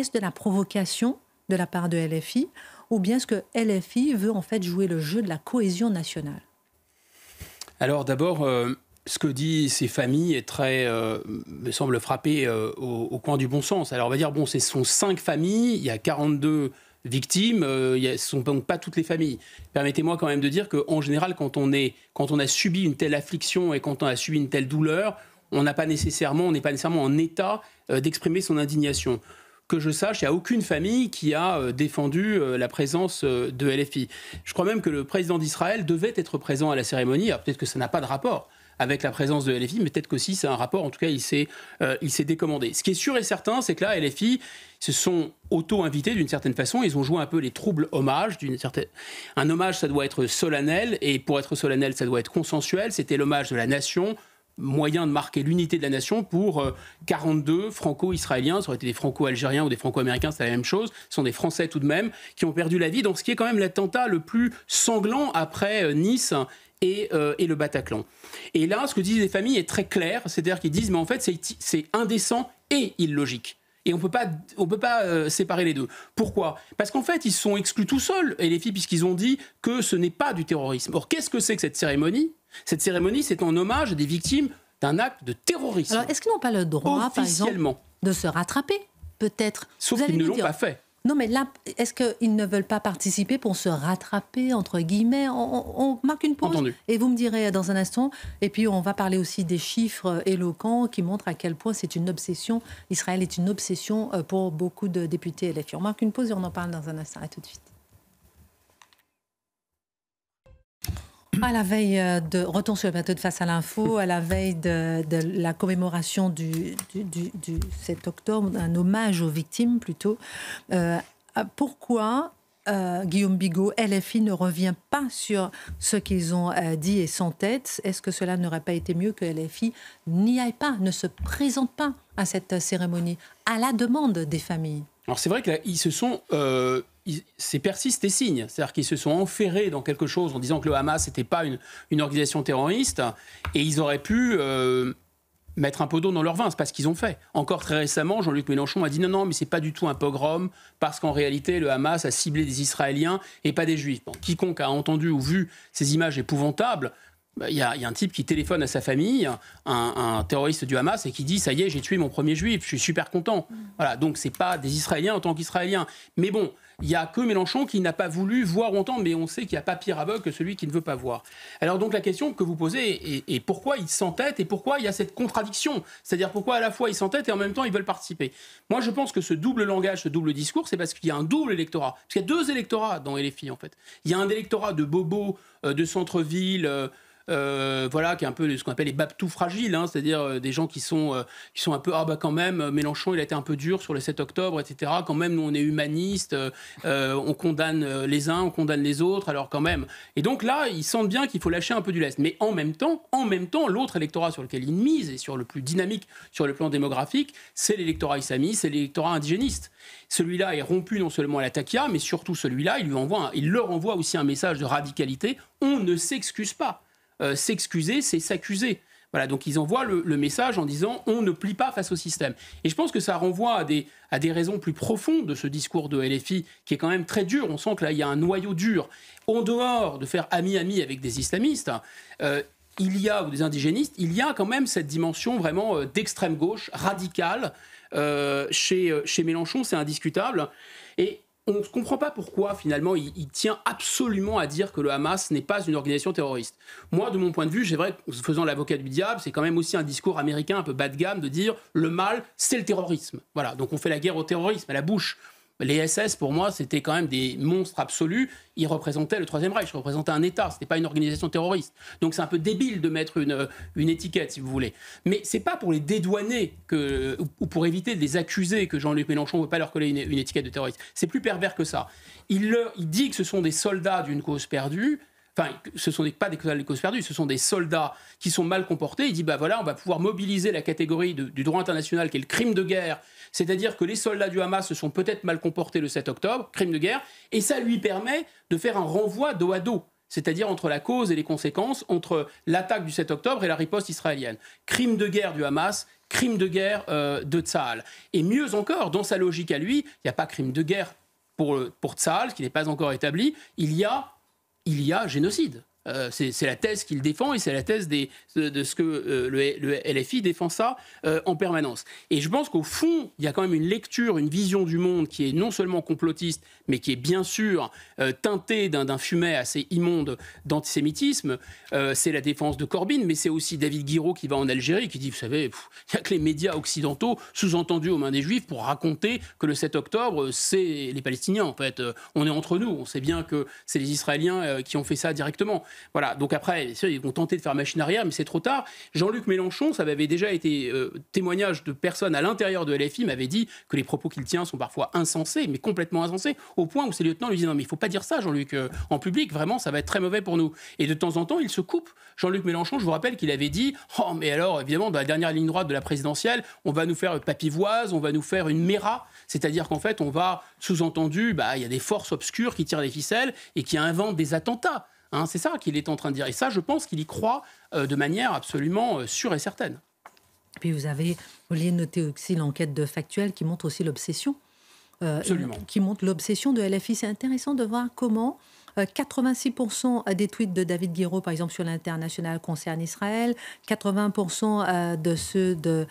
Est-ce de la provocation de la part de LFI ou bien est-ce que LFI veut en fait jouer le jeu de la cohésion nationale Alors d'abord, euh, ce que dit ces familles est très, euh, me semble frapper euh, au, coin du bon sens. Alors on va dire, bon, ce sont cinq familles, il y a 42 victimes, ce ne sont donc pas toutes les familles. Permettez-moi quand même de dire qu'en général, quand on, est, quand on a subi une telle affliction et quand on a subi une telle douleur, on n'a pas nécessairement, on n'est pas nécessairement en état d'exprimer son indignation que je sache, il n'y a aucune famille qui a euh, défendu euh, la présence euh, de LFI. Je crois même que le président d'Israël devait être présent à la cérémonie. peut-être que ça n'a pas de rapport avec la présence de LFI, mais peut-être qu'aussi c'est un rapport, en tout cas il s'est décommandé. Ce qui est sûr et certain, c'est que là, LFI se sont auto-invités d'une certaine façon, ils ont joué un peu les troubles hommages. D'une certaine... Un hommage, ça doit être solennel, et pour être solennel, ça doit être consensuel. C'était l'hommage de la nation moyen de marquer l'unité de la nation pour 42 euh, franco-israéliens, ça aurait été des franco-algériens ou des franco-américains, c'est la même chose, ce sont des Français tout de même, qui ont perdu la vie dans ce qui est quand même l'attentat le plus sanglant après euh, Nice et, euh, et, le Bataclan. Et là, ce que disent les familles est très clair, c'est-à-dire qu'ils disent, mais en fait, c'est indécent et illogique. Et on peut pas, on peut pas euh, séparer les deux. Pourquoi Parce qu'en fait, ils sont exclus tout seuls, et les filles, puisqu'ils ont dit que ce n'est pas du terrorisme. Or, qu'est-ce que c'est que cette cérémonie Cette cérémonie, c'est en hommage à des victimes d'un acte de terrorisme. Alors, est-ce qu'ils n'ont pas le droit, par exemple, de se rattraper Peut-être. Sauf qu'ils ne l'ont pas fait. Non, mais là, est-ce qu'ils ne veulent pas participer pour se rattraper, entre guillemets on, marque une pause et vous me direz dans un instant. Et puis, on va parler aussi des chiffres éloquents qui montrent à quel point c'est une obsession. Israël est une obsession euh, pour beaucoup de députés LFI. On marque une pause et on en parle dans un instant. À tout de suite. À la veille euh, de retour sur le plateau de Face à l'info, à la veille de, la commémoration du, 7 octobre, un hommage aux victimes plutôt, euh, ah, pourquoi euh, Guillaume Bigot, LFI ne revient pas sur ce qu'ils ont dit et sans tête. Est-ce que cela n'aurait pas été mieux que LFI n'y aille pas, ne se présente pas à cette cérémonie, à la demande des familles alors c'est vrai qu'ils se sont... Euh, c'est persiste et signe. C'est-à-dire qu'ils se sont enferrés dans quelque chose en disant que le Hamas n'était pas une, organisation terroriste et ils auraient pu euh, mettre un peu d'eau dans leur vin. C'est pas ce qu'ils ont fait. Encore très récemment, Jean-Luc Mélenchon a dit non, non, mais c'est pas du tout un pogrom parce qu'en réalité, le Hamas a ciblé des Israéliens et pas des Juifs. quiconque a entendu ou vu ces images épouvantables bah, il y, a, un type qui téléphone à sa famille, un, terroriste du Hamas, et qui dit ça y est, j'ai tué mon premier juif, je suis super content. Mm. Voilà, donc c'est pas des Israéliens en tant qu'Israéliens. Mais bon, il y a que Mélenchon qui n'a pas voulu voir ou mais on sait qu'il n'y a pas pire aveugle que celui qui ne veut pas voir. Alors donc la question que vous posez est, pourquoi ils s'entêtent et pourquoi il y a cette contradiction, c'est-à-dire pourquoi à la fois ils s'entêtent et en même temps ils veulent participer. Moi, je pense que ce double langage, ce double discours, c'est parce qu'il y a un double électorat, parce qu'il y a deux électorats dans LFI en fait. Il y a un électorat de bobos, euh, de centre-ville. Euh, euh, voilà, qui est un peu ce qu'on appelle les babtous fragiles, hein, c'est-à-dire euh, des gens euh, qui sont, un peu, ah bah quand même, Mélenchon, il a été un peu dur sur le 7 octobre, etc. Quand même, nous, on est humaniste, on condamne les uns, on condamne les autres, alors quand même. Et donc là, ils sentent bien qu'il faut lâcher un peu du lest. Mais en même temps, en même temps, l'autre électorat sur lequel ils misent, et sur le plus dynamique sur le plan démographique, c'est l'électorat islamiste, c'est l'électorat indigéniste. Celui-là est rompu non seulement à la takia, mais surtout celui-là, il, il leur envoie aussi un message de radicalité. On ne s'excuse pas. Euh, s'excuser, c'est s'accuser. Voilà, donc ils envoient le, message en disant on ne plie pas face au système. Et je pense que ça renvoie à des, à des raisons plus profondes de ce discours de LFI qui est quand même très dur. On sent que là, il y a un noyau dur. En dehors de faire ami-ami avec des islamistes, euh, il y a, ou des indigénistes, il y a quand même cette dimension vraiment euh, d'extrême gauche, radicale. chez, chez Mélenchon, c'est indiscutable. Et on ne comprend pas pourquoi finalement il, tient absolument à dire que le Hamas n'est pas une organisation terroriste. Moi, de mon point de vue, j'ai vrai, faisant l'avocat du diable, c'est quand même aussi un discours américain un peu bas de gamme de dire le mal, c'est le terrorisme. Voilà, donc on fait la guerre au terrorisme à la bouche. Les SS, pour moi, c'était quand même des monstres absolus. Ils représentaient le Troisième Reich, ils représentaient un État, ce c'était pas une organisation terroriste. Donc c'est un peu débile de mettre une, euh, une étiquette, si vous voulez. Mais c'est pas pour les dédouaner ou pour éviter de les accuser que Jean-Luc Mélenchon ne veut pas leur coller une, étiquette de terroriste. C'est plus pervers que ça. Il, il dit que ce sont des soldats d'une cause perdue enfin, ce sont pas des, causes perdues, ce sont des soldats qui sont mal comportés. Il dit, bah voilà, on va pouvoir mobiliser la catégorie du droit international qui est le crime de guerre, c'est-à-dire que les soldats du Hamas se sont peut-être mal comportés le 7 octobre, crime de guerre, et ça lui permet de faire un renvoi dos à dos. C'est-à-dire entre la cause et les conséquences, entre l'attaque du 7 octobre et la riposte israélienne. Crime de guerre du Hamas, crime de guerre euh, de Tsahal. Et mieux encore, dans sa logique à lui, il n'y a pas crime de guerre pour, pour Tsahal, qui n'est pas encore établi, il y a il y a génocide. Euh, c'est la thèse qu'il défend et c'est la thèse de, ce que euh, le, LFI défend ça euh, en permanence. Et je pense qu'au fond, il y a quand même une lecture, une vision du monde qui est non seulement complotiste, mais qui est bien sûr teintée d'un fumet assez immonde d'antisémitisme. c'est la défense de Corbyn, mais c'est aussi David Guiraud qui va en Algérie, qui dit, vous savez, il n'y a que les médias occidentaux, sous-entendus aux mains des Juifs, pour raconter que le 7 octobre, c'est les Palestiniens, en fait. on est entre nous, on sait bien que c'est les Israéliens qui ont fait ça directement. Voilà. Donc après, sûr, ils vont tenter de faire machine arrière, mais c'est trop tard. Jean-Luc Mélenchon, ça avait déjà été euh, témoignage de personnes à l'intérieur de LFI, m'avait dit que les propos qu'il tient sont parfois insensés, mais complètement insensés, au point où ses lieutenants lui disaient non mais il faut pas dire ça, Jean-Luc, euh, en public. Vraiment, ça va être très mauvais pour nous. Et de temps en temps, il se coupe. Jean-Luc Mélenchon, je vous rappelle qu'il avait dit oh mais alors évidemment dans la dernière ligne droite de la présidentielle, on va nous faire papivoise, on va nous faire une méra, c'est-à-dire qu'en fait on va sous-entendu, bah il y a des forces obscures qui tirent les ficelles et qui inventent des attentats. Hein, c'est ça qu'il est en train de dire. Et ça, je pense qu'il y croit euh, de manière absolument euh, sûre et certaine. Et puis vous avez, vous voulez noter aussi l'enquête de Factuel qui montre aussi l'obsession. Euh, absolument. qui montre l'obsession de LFI. C'est intéressant de voir comment 86% des tweets de David Guiraud, par exemple, sur l'international concernent Israël, 80% de ceux de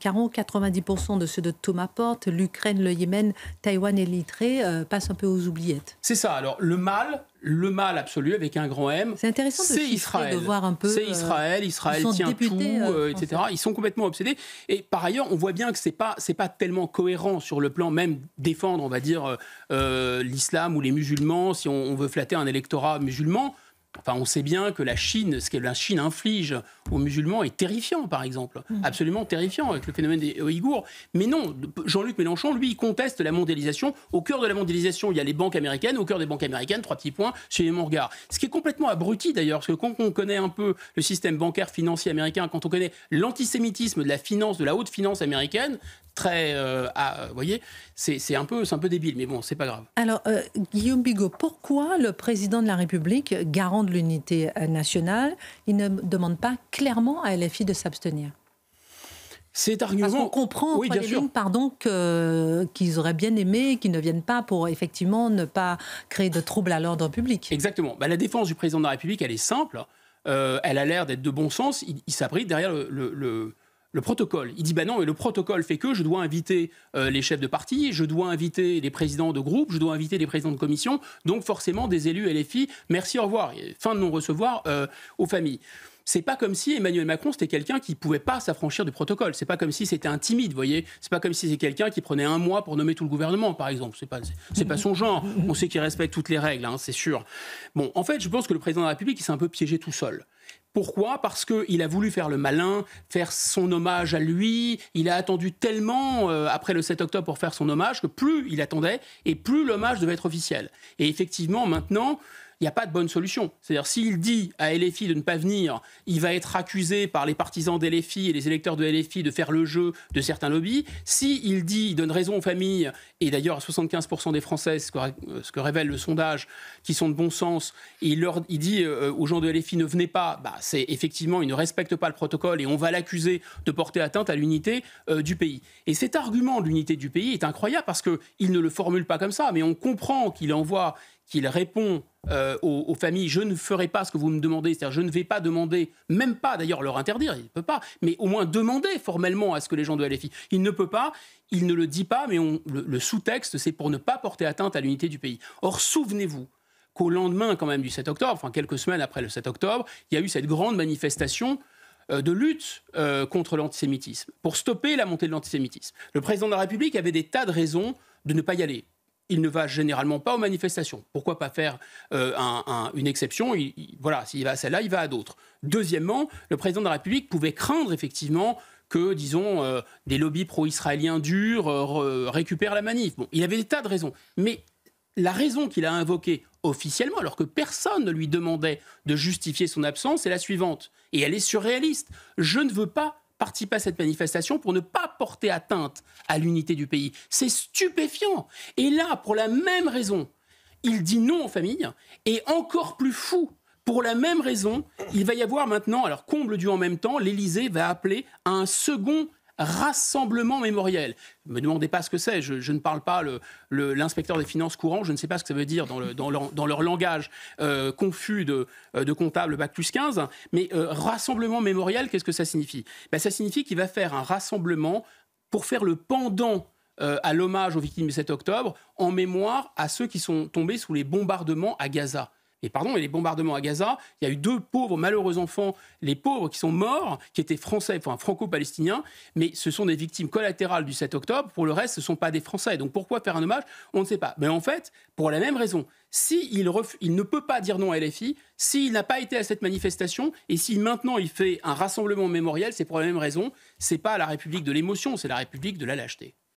Caron, 90% de ceux de Thomas Porte, l'Ukraine, le Yémen, Taïwan et l'Itré passent un peu aux oubliettes. C'est ça. Alors, le mal, le mal absolu avec un grand M. C'est intéressant de, Israël. un peu. C'est Israël, euh, Israël tient tout, euh, euh, etc. Ils sont complètement obsédés. Et par ailleurs, on voit bien que c'est pas pas tellement cohérent sur le plan même défendre, on va dire l'islam ou les musulmans si on veut flatter un électorat musulman. Enfin, on sait bien que la Chine, ce que la Chine inflige aux musulmans est terrifiant, par exemple. Mm. Absolument terrifiant avec le phénomène des Ouïghours. Mais non, Jean-Luc Mélenchon, lui, il conteste la mondialisation. Au cœur de la mondialisation, il y a les banques américaines. Au cœur des banques américaines, trois petits points, suivez mon regard. Ce qui est complètement abruti, d'ailleurs, parce que quand on connaît un peu le système bancaire financier américain, quand on connaît l'antisémitisme de la finance, de la haute finance américaine, très, euh, voyez, c'est un peu, un peu débile, mais bon, c'est pas grave. Alors euh, Guillaume Bigot, pourquoi le président de la République, garant de l'unité nationale, il ne demande pas clairement à LFI de s'abstenir C'est argument. On comprend, oui, les pardon, qu'ils auraient bien aimé qu'ils ne viennent pas pour effectivement ne pas créer de troubles à l'ordre public. Exactement. Bah, la défense du président de la République, elle est simple. Euh, elle a l'air d'être de bon sens. Il, s'abrite derrière le, le protocole. Il dit bah non, et le protocole fait que je dois inviter euh, les chefs de parti, je dois inviter les présidents de groupe, je dois inviter les présidents de commission, donc forcément des élus LFI. Merci, au revoir. Fin de non-recevoir euh, aux familles c'est pas comme si Emmanuel Macron c'était quelqu'un qui pouvait pas s'affranchir du protocole. C'est pas comme si c'était un timide, vous voyez. C'est pas comme si c'est quelqu'un qui prenait un mois pour nommer tout le gouvernement, par exemple. C'est pas, c'est pas son genre. On sait qu'il respecte toutes les règles, hein, c'est sûr. Bon, en fait, je pense que le président de la République il s'est un peu piégé tout seul. Pourquoi Parce qu'il a voulu faire le malin, faire son hommage à lui. Il a attendu tellement euh, après le 7 octobre pour faire son hommage que plus il attendait et plus l'hommage devait être officiel. Et effectivement, maintenant, il n'y a pas de bonne solution. C'est-à-dire, s'il dit à LFI de ne pas venir, il va être accusé par les partisans d'LFI et les électeurs de LFI de faire le jeu de certains lobbies. S'il dit, il donne raison aux familles, et d'ailleurs à 75% des Français, euh, ce que, révèle le sondage, qui sont de bon sens, et il, leur, il dit euh, aux gens de LFI ne venez pas, bah, c'est effectivement, ils ne respectent pas le protocole et on va l'accuser de porter atteinte à l'unité euh, du pays. Et cet argument de l'unité du pays est incroyable parce qu'il ne le formule pas comme ça, mais on comprend qu'il envoie, qu'il répond euh, aux, familles, je ne ferai pas ce que vous me demandez, c'est-à-dire je ne vais pas demander, même pas d'ailleurs leur interdire, il ne peut pas, mais au moins demander formellement à ce que les gens de aller. Il ne peut pas, il ne le dit pas, mais le, sous-texte, c'est pour ne pas porter atteinte à l'unité du pays. Or, souvenez-vous, qu'au lendemain quand même du 7 octobre, enfin quelques semaines après le 7 octobre, il y a eu cette grande manifestation euh, de lutte euh, contre l'antisémitisme, pour stopper la montée de l'antisémitisme. Le président de la République avait des tas de raisons de ne pas y aller il ne va généralement pas aux manifestations. Pourquoi pas faire euh, une exception Voilà, s'il va à celle-là, il va à d'autres. Deuxièmement, le président de la République pouvait craindre effectivement que, disons, euh, des lobbies pro-israéliens durs euh, récupèrent la manif. Bon, il avait des tas de raisons. Mais la raison qu'il a invoquée officiellement, alors que personne ne lui demandait de justifier son absence, est la suivante. Et elle est surréaliste. Je ne veux pas participe à cette manifestation pour ne pas porter atteinte à l'unité du pays. C'est stupéfiant. Et là, pour la même raison, il dit non aux famille. Et encore plus fou, pour la même raison, il va y avoir maintenant, alors comble du en même temps, l'Élysée va appeler à un second rassemblement mémoriel. Ne me demandez pas ce que c'est, je, ne parle pas l'inspecteur des finances courant, je ne sais pas ce que ça veut dire dans, leur, langage euh, confus de, euh, de, comptable Bac plus 15, mais euh, rassemblement mémoriel, qu'est-ce que ça signifie ben, Ça signifie qu'il va faire un rassemblement pour faire le pendant à l'hommage aux victimes du 7 octobre en mémoire à ceux qui sont tombés sous les bombardements à Gaza. Et pardon, et les bombardements à Gaza, il y a eu deux pauvres, malheureux enfants, les pauvres qui sont morts, qui étaient français, enfin franco-palestiniens, mais ce sont des victimes collatérales du 7 octobre. Pour le reste, ce ne sont pas des Français. Donc pourquoi faire un hommage On ne sait pas. Mais en fait, pour la même raison, s'il il ne peut pas dire non à LFI, s'il n'a pas été à cette manifestation, et si maintenant il fait un rassemblement mémoriel, c'est pour la même raison, c'est pas la République de l'émotion, c'est la République de la lâcheté.